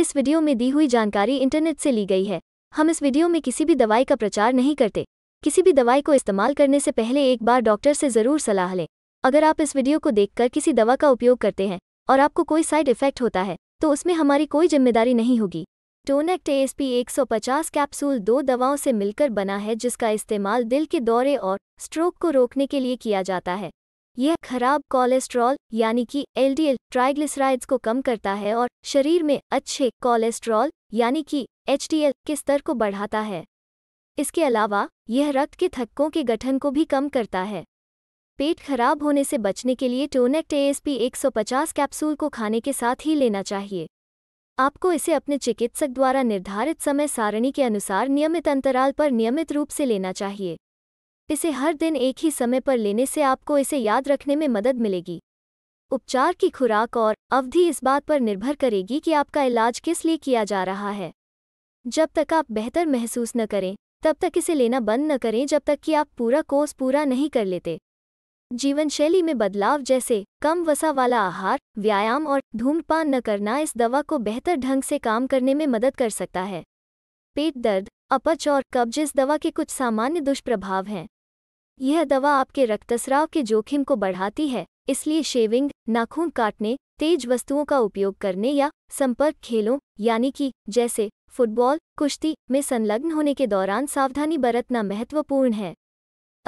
इस वीडियो में दी हुई जानकारी इंटरनेट से ली गई है हम इस वीडियो में किसी भी दवाई का प्रचार नहीं करते किसी भी दवाई को इस्तेमाल करने से पहले एक बार डॉक्टर से ज़रूर सलाह लें अगर आप इस वीडियो को देखकर किसी दवा का उपयोग करते हैं और आपको कोई साइड इफेक्ट होता है तो उसमें हमारी कोई जिम्मेदारी नहीं होगी टोनेक्ट एएसपी 150 कैप्सूल दो दवाओं से मिलकर बना है जिसका इस्तेमाल दिल के दौरे और स्ट्रोक को रोकने के लिए किया जाता है यह खराब कोलेस्ट्रॉल यानी कि एलडीएल ट्राइग्लिसराइड्स को कम करता है और शरीर में अच्छे कोलेस्ट्रॉल यानी कि एचडीएल के स्तर को बढ़ाता है इसके अलावा यह रक्त के थक्कों के गठन को भी कम करता है पेट खराब होने से बचने के लिए टोनेक्ट एएसपी 150 कैप्सूल को खाने के साथ ही लेना चाहिए आपको इसे अपने चिकित्सक द्वारा निर्धारित समय सारणी के अनुसार नियमित अंतराल पर नियमित रूप से लेना चाहिए इसे हर दिन एक ही समय पर लेने से आपको इसे याद रखने में मदद मिलेगी उपचार की खुराक और अवधि इस बात पर निर्भर करेगी कि आपका इलाज किस लिए किया जा रहा है जब तक आप बेहतर महसूस न करें तब तक इसे लेना बंद न करें जब तक कि आप पूरा कोर्स पूरा नहीं कर लेते जीवनशैली में बदलाव जैसे कम वसा वाला आहार व्यायाम और धूम्रपान न करना इस दवा को बेहतर ढंग से काम करने में मदद कर सकता है पेट दर्द अपच और कब्ज इस दवा के कुछ सामान्य दुष्प्रभाव हैं यह दवा आपके रक्तस्राव के जोखिम को बढ़ाती है इसलिए शेविंग नाखून काटने तेज वस्तुओं का उपयोग करने या संपर्क खेलों यानी कि जैसे फुटबॉल कुश्ती में संलग्न होने के दौरान सावधानी बरतना महत्वपूर्ण है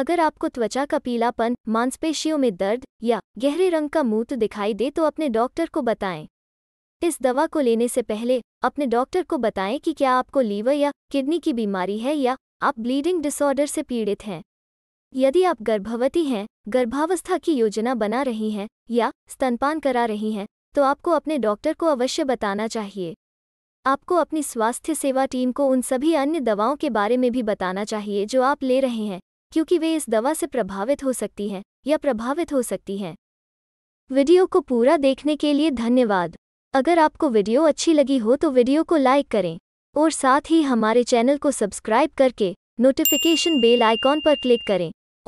अगर आपको त्वचा का पीलापन मांसपेशियों में दर्द या गहरे रंग का मूत दिखाई दे तो अपने डॉक्टर को बताएं इस दवा को लेने से पहले अपने डॉक्टर को बताएं कि क्या आपको लीवर या किडनी की बीमारी है या आप ब्लीडिंग डिसऑर्डर से पीड़ित हैं यदि आप गर्भवती हैं गर्भावस्था की योजना बना रही हैं या स्तनपान करा रही हैं तो आपको अपने डॉक्टर को अवश्य बताना चाहिए आपको अपनी स्वास्थ्य सेवा टीम को उन सभी अन्य दवाओं के बारे में भी बताना चाहिए जो आप ले रहे हैं क्योंकि वे इस दवा से प्रभावित हो सकती हैं या प्रभावित हो सकती हैं वीडियो को पूरा देखने के लिए धन्यवाद अगर आपको वीडियो अच्छी लगी हो तो वीडियो को लाइक करें और साथ ही हमारे चैनल को सब्सक्राइब करके नोटिफिकेशन बेल आइकॉन पर क्लिक करें